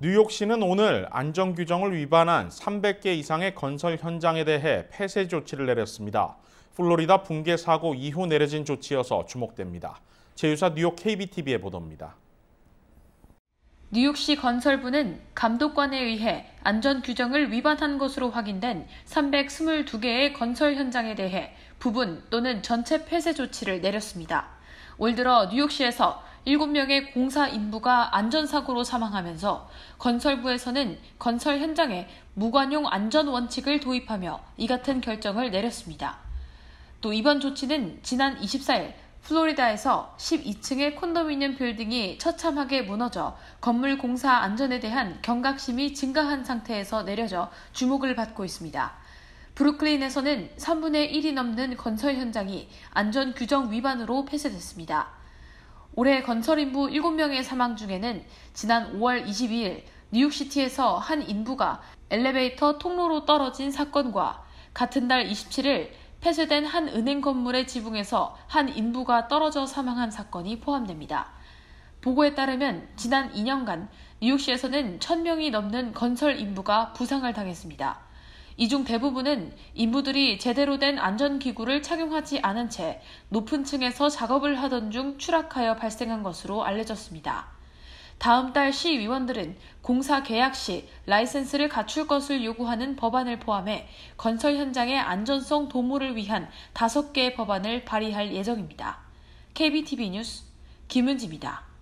뉴욕시는 오늘 안전 규정을 위반한 300개 이상의 건설 현장에 대해 폐쇄 조치를 내렸습니다. 플로리다 붕괴 사고 이후 내려진 조치여서 주목됩니다. 제휴사 뉴욕 KBTV의 보도입니다. 뉴욕시 건설부는 감독관에 의해 안전 규정을 위반한 것으로 확인된 322개의 건설 현장에 대해 부분 또는 전체 폐쇄 조치를 내렸습니다. 올 들어 뉴욕시에서 7명의 공사 인부가 안전사고로 사망하면서 건설부에서는 건설 현장에 무관용 안전원칙을 도입하며 이 같은 결정을 내렸습니다. 또 이번 조치는 지난 24일 플로리다에서 12층의 콘도미니 빌딩이 처참하게 무너져 건물 공사 안전에 대한 경각심이 증가한 상태에서 내려져 주목을 받고 있습니다. 브루클린에서는 3분의 1이 넘는 건설 현장이 안전 규정 위반으로 폐쇄됐습니다. 올해 건설 인부 7명의 사망 중에는 지난 5월 22일 뉴욕시티에서 한 인부가 엘리베이터 통로로 떨어진 사건과 같은 달 27일 폐쇄된 한 은행 건물의 지붕에서 한 인부가 떨어져 사망한 사건이 포함됩니다. 보고에 따르면 지난 2년간 뉴욕시에서는 1000명이 넘는 건설 인부가 부상을 당했습니다. 이중 대부분은 인부들이 제대로 된 안전기구를 착용하지 않은 채 높은 층에서 작업을 하던 중 추락하여 발생한 것으로 알려졌습니다. 다음 달 시위원들은 공사 계약 시 라이센스를 갖출 것을 요구하는 법안을 포함해 건설 현장의 안전성 도모를 위한 다섯 개의 법안을 발의할 예정입니다. KBTV 뉴스 김은지입니다.